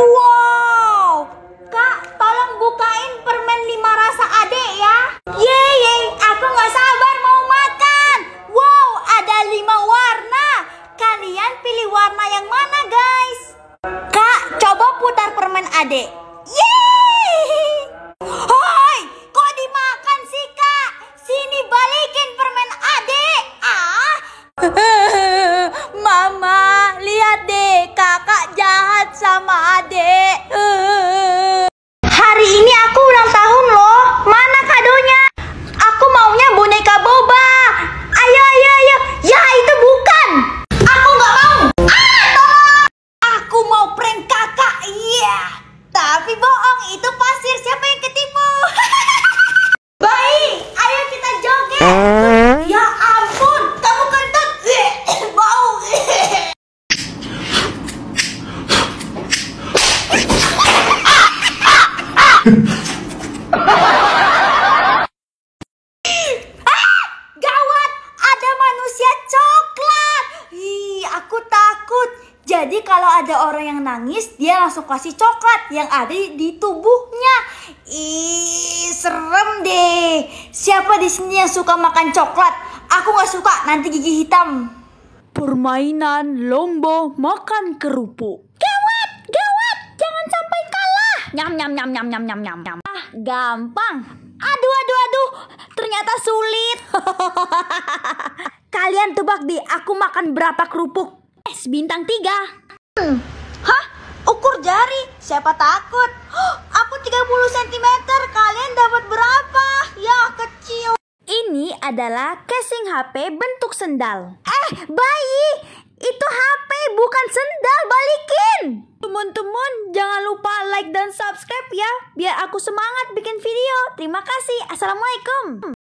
Wow, Kak, tolong bukain permen lima rasa adek ya. Yeay, aku nggak sabar mau makan. Wow, ada lima warna. Kalian pilih warna yang mana, guys? Kak, coba putar permen adek. Gawat, ada manusia coklat. Hi, aku takut. Jadi kalau ada orang yang nangis, dia langsung kasih coklat yang ada di tubuhnya. Ih, serem deh. Siapa di sini yang suka makan coklat? Aku nggak suka, nanti gigi hitam. Permainan lomba makan kerupuk nyam nyam nyam nyam nyam nyam nyam nyam. Ah, gampang. Aduh aduh aduh, ternyata sulit. Kalian tebak di aku makan berapa kerupuk? Es eh, bintang tiga. Hmm. Hah? Ukur jari? Siapa takut? huh, aku 30 cm. Kalian dapat berapa? Ya, kecil. Ini adalah casing HP bentuk sendal. Eh, bayi! Itu HP bukan sendal, balikin! Teman-teman, jangan lupa like dan subscribe ya, biar aku semangat bikin video. Terima kasih. Assalamualaikum.